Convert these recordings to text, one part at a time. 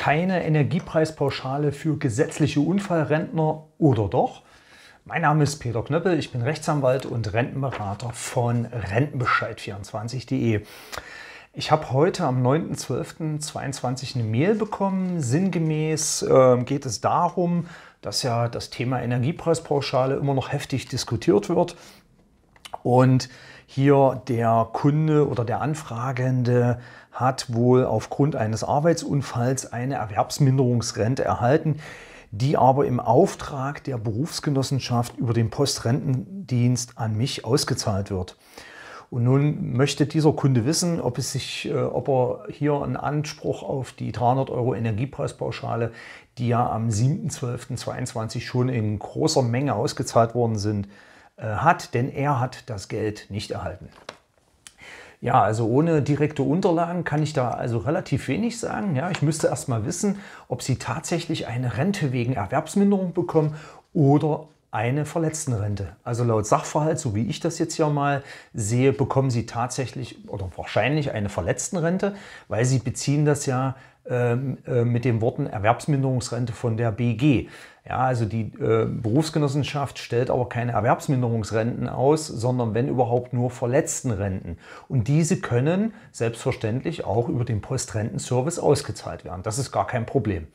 keine Energiepreispauschale für gesetzliche Unfallrentner oder doch? Mein Name ist Peter Knöppel, ich bin Rechtsanwalt und Rentenberater von Rentenbescheid24.de. Ich habe heute am 9.12.22 eine Mail bekommen. Sinngemäß äh, geht es darum, dass ja das Thema Energiepreispauschale immer noch heftig diskutiert wird. Und hier der Kunde oder der Anfragende hat wohl aufgrund eines Arbeitsunfalls eine Erwerbsminderungsrente erhalten, die aber im Auftrag der Berufsgenossenschaft über den Postrentendienst an mich ausgezahlt wird. Und nun möchte dieser Kunde wissen, ob, es sich, äh, ob er hier einen Anspruch auf die 300 Euro Energiepreispauschale, die ja am 7.12.22 schon in großer Menge ausgezahlt worden sind, äh, hat, denn er hat das Geld nicht erhalten. Ja, also ohne direkte Unterlagen kann ich da also relativ wenig sagen. Ja, ich müsste erst mal wissen, ob sie tatsächlich eine Rente wegen Erwerbsminderung bekommen oder eine Verletztenrente. Also laut Sachverhalt, so wie ich das jetzt hier mal sehe, bekommen sie tatsächlich oder wahrscheinlich eine Verletztenrente, weil sie beziehen das ja ähm, äh, mit den Worten Erwerbsminderungsrente von der BG. Ja, also die äh, Berufsgenossenschaft stellt aber keine Erwerbsminderungsrenten aus, sondern wenn überhaupt nur Verletztenrenten. Und diese können selbstverständlich auch über den Postrentenservice ausgezahlt werden. Das ist gar kein Problem.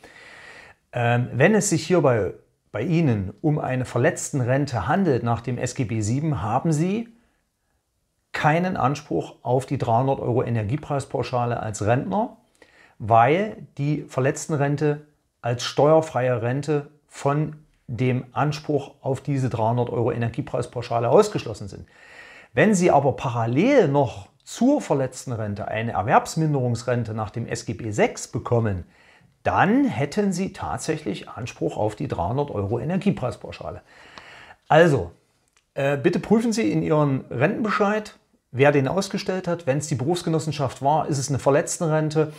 Ähm, wenn es sich hierbei bei Ihnen um eine Verletztenrente handelt nach dem SGB VII, haben Sie keinen Anspruch auf die 300 Euro Energiepreispauschale als Rentner weil die Verletztenrente als steuerfreie Rente von dem Anspruch auf diese 300 Euro Energiepreispauschale ausgeschlossen sind. Wenn Sie aber parallel noch zur Verletztenrente eine Erwerbsminderungsrente nach dem SGB VI bekommen, dann hätten Sie tatsächlich Anspruch auf die 300 Euro Energiepreispauschale. Also, äh, bitte prüfen Sie in Ihren Rentenbescheid, wer den ausgestellt hat. Wenn es die Berufsgenossenschaft war, ist es eine Verletztenrente.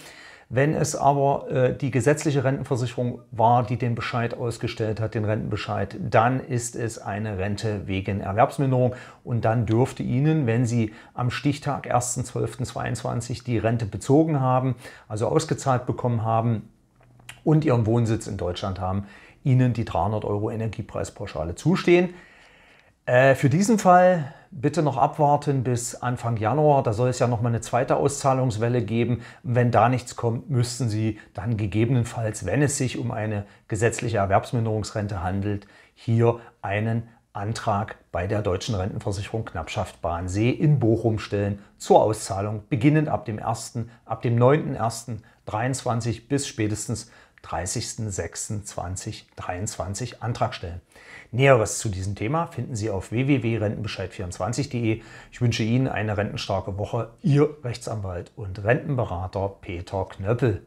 Wenn es aber äh, die gesetzliche Rentenversicherung war, die den Bescheid ausgestellt hat, den Rentenbescheid, dann ist es eine Rente wegen Erwerbsminderung und dann dürfte Ihnen, wenn Sie am Stichtag 1.12.22 die Rente bezogen haben, also ausgezahlt bekommen haben und Ihren Wohnsitz in Deutschland haben, Ihnen die 300 Euro Energiepreispauschale zustehen. Äh, für diesen Fall bitte noch abwarten bis Anfang Januar. Da soll es ja noch mal eine zweite Auszahlungswelle geben. Wenn da nichts kommt, müssten Sie dann gegebenenfalls, wenn es sich um eine gesetzliche Erwerbsminderungsrente handelt, hier einen Antrag bei der Deutschen Rentenversicherung Knappschaft Bahnsee in Bochum stellen zur Auszahlung, beginnend ab dem 1., ab dem 9.1.23 bis spätestens 30.06.2023 Antrag stellen. Näheres zu diesem Thema finden Sie auf www.rentenbescheid24.de. Ich wünsche Ihnen eine rentenstarke Woche. Ihr Rechtsanwalt und Rentenberater Peter Knöppel.